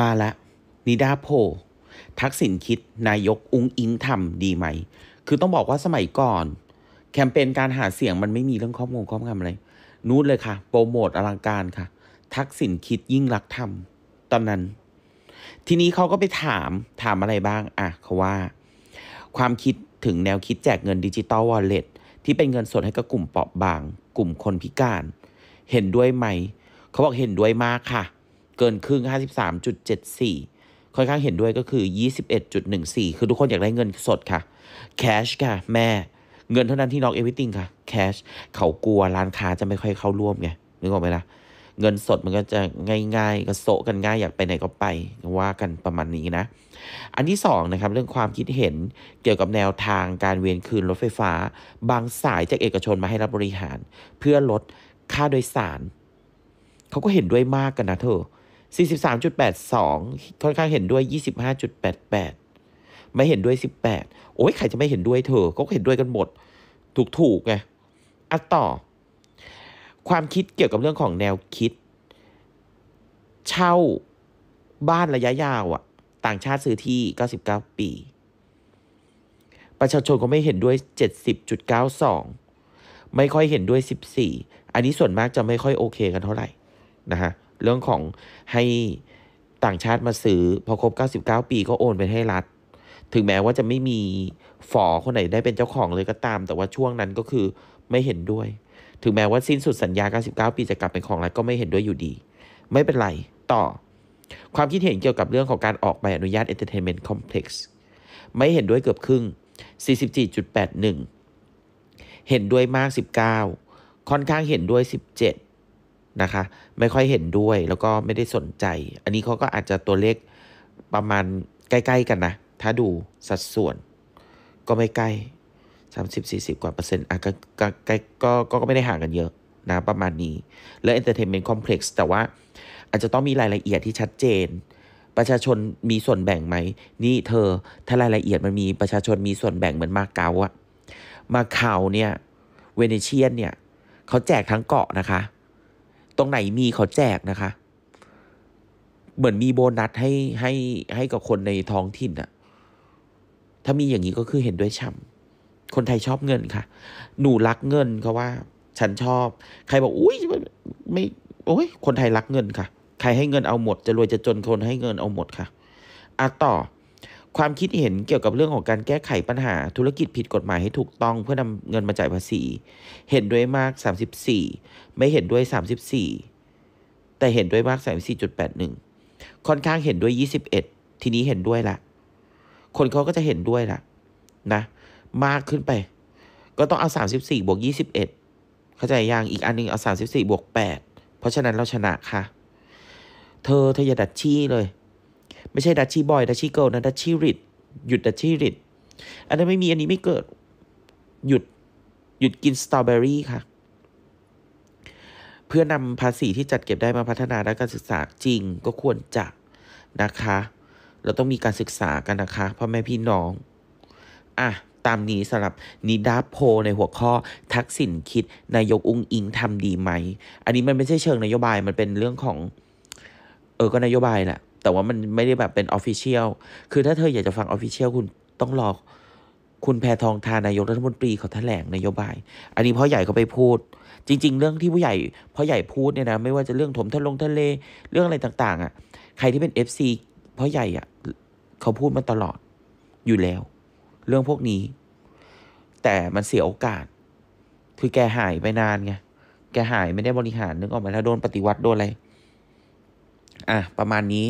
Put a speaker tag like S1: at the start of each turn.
S1: มาละนิดาโพ ทักษิณคิดนายก อุ้งอิงทำดีไหม คือต้องบอกว่าสมัยก่อน แคมเปญการหาเสียงมันไม่มีเรื่องข้อมูลข้อมูลอะไร นู้นเลยค่ะ โปรโมทอลังการค่ะ ทักษิณคิดยิ่งรักทำตอนนั้น ทีนี้เขาก็ไปถามถามอะไรบ้าง อ่ะเขาว่า ความคิดถึงแนวคิดแจกเงินดิจิตอลวอลเล็ตที่เป็นเงินสดให้กับกลุ่มเปราะบาง กลุ่มคนพิการ เห็นด้วยไหมเขาบอกเห็นด้วยมากค่ะเกินครึ่ง53.74 ค่อนข้างเห็นด้วยก็คือ 21.14 คือทุกคนอยากได้เงินสดค่ะแคชค่ะ แม่ เงินเท่านั้นที่นอกเอวิติงค่ะแคชเขากลัวร้านค้าจะไม่ค่อยเข้าร่วมไง นึกออกไหมล่ะ เงินสดมันก็จะง่ายๆก็โศกันง่ายอยากไปไหนก็ไป ว่ากันประมาณนี้นะ อันที่สองนะครับ เรื่องความคิดเห็นเกี่ยวกับแนวทางการเวียนคืนรถไฟฟ้า บางสายจากเอกชนมาให้รับบริหาร เพื่อลดค่าโดยสารเขาก็เห็นด้วยมากกันนะเธอ43.82ค่อนข้าง เห็นด้วย 25.88 ไม่เห็นด้วย 18 โอ้ยใครจะไม่เห็นด้วยเธอก็เห็นด้วยกันหมดถูกถูกไงอ่ะต่อ ความคิดเกี่ยวกับเรื่องของแนวคิด เช่าบ้านระยะยาวอะ่ะ ต่างชาติซื้อที่ 99 ปี ประชาชนก็ไม่เห็นด้วย 70.92 ไม่ค่อยเห็นด้วย 14 อันนี้ส่วนมากจะไม่ค่อยโอเคกันเท่าไหร่นะฮะเรื่องของให้ต่างชาติมาซื้อพอครบ 99 ปีก็โอนไปให้รัฐถึงแม้ว่าจะไม่มีฝอคนไหนได้เป็นเจ้าของเลยก็ตาม แต่ว่าช่วงนั้นก็คือไม่เห็นด้วย ถึงแม้ว่าสิ้นสุดสัญญา 99 ปีจะกลับเป็นของรัฐก็ไม่เห็นด้วยอยู่ดี ไม่เป็นไร ต่อ ความคิดเห็นเกี่ยวกับเรื่องของการออกใบอนุญาตเเออนตร์เทนเมนต์คอมเพล็กซ์ไม่เห็นด้วยเกือบครึ่ง 44.81 เห็นด้วยมาก 19 ค่อนข้างเห็นด้วย 17นะคะ ไม่ค่อยเห็นด้วยแล้วก็ไม่ได้สนใจ อันนี้เขาก็อาจจะตัวเลขประมาณใกล้ๆกันนะ ถ้าดูสัดส่วน ก็ไม่ใกล้ 30-40 กว่าเปอร์เซ็นต์อ่ะก็ก็ก็ก็ไม่ได้ห่างกันเยอะนะ ประมาณนี้และ Entertainment Complex แต่ว่าอาจจะต้องมีรายละเอียดที่ชัดเจน ประชาชนมีส่วนแบ่งไหม นี่เธอถ้ารายละเอียดมันมีประชาชนมีส่วนแบ่งเหมือนมาเก๊าอะมาเก๊าเนี่ยเวเนเชียนเนี่ยเขาแจกทั้งเกาะนะคะตรงไหนมีเขาแจกนะคะ เหมือนมีโบนัสให้ให้ให้กับคนในท้องถิ่นอะถ้ามีอย่างนี้ก็คือเห็นด้วยช่ำคนไทยชอบเงินค่ะ หนูรักเงินเขาว่าฉันชอบ ใครบอกอุ้ยไม่โอ้ยคนไทยรักเงินค่ะ ใครให้เงินเอาหมดจะรวยจะจนคนให้เงินเอาหมดค่ะอ่ะต่อความคิดเห็นเกี่ยวกับเรื่องของการแก้ไขปัญหาธุรกิจผิดกฎหมายให้ถูกต้องเพื่อนำเงินมาจ่ายภาษี เห็นด้วยมาก34ไม่เห็นด้วย34แต่เห็นด้วยมาก34.81ค่อนข้างเห็นด้วย21ทีนี้เห็นด้วยละ คนเขาก็จะเห็นด้วยละนะ มากขึ้นไปก็ต้องเอา34บวก21เข้าใจยังอีกอันนึงเอา34บวก8เพราะฉะนั้นเราชนะค่ะ เธอเธออย่าดัดชี้เลยไม่ใช่ดัชชี่บอยดัชชี่เกิลนะดัชชี่ริดหยุดดัชชี่ริดอันนั้นไม่มีอันนี้ไม่เกิด หยุดหยุดกินสตรอเบอรี่ค่ะ เพื่อนำภาษีที่จัดเก็บได้มาพัฒนาด้านการศึกษาจริงก็ควรจะนะคะ เราต้องมีการศึกษากันนะคะพ่อแม่พี่น้อง อ่ะ ตามนี้สำหรับนิดาโพในหัวข้อทักษิณคิดนายกอุ้งอิงทำดีไหม อันนี้มันไม่ใช่เชิงนโยบายมันเป็นเรื่องของเออก็นโยบายแหละแต่ว่ามันไม่ได้แบบเป็นออฟฟิเชียล คือถ้าเธออยากจะฟังออฟฟิเชียลคุณต้องรอคุณแพทองทานนายกรัฐมนตรีเขาแถลงนโยบาย อันนี้พ่อใหญ่เขาไปพูด จริง ๆ เรื่องที่ผู้ใหญ่พ่อใหญ่พูดเนี่ยนะไม่ว่าจะเรื่องถมทะลงทะเล เรื่องอะไรต่าง ๆ อ่ะใครที่เป็น f ีพ่อใหญ่อ่ะเขาพูดมาตลอดอยู่แล้ว เรื่องพวกนี้ แต่มันเสียโอกาสคือแกหายไปนานไงแกหายไม่ได้บริหารนึกออกมหแล้วโดนปฏิวัติโดนอะไรอ่ะประมาณนี้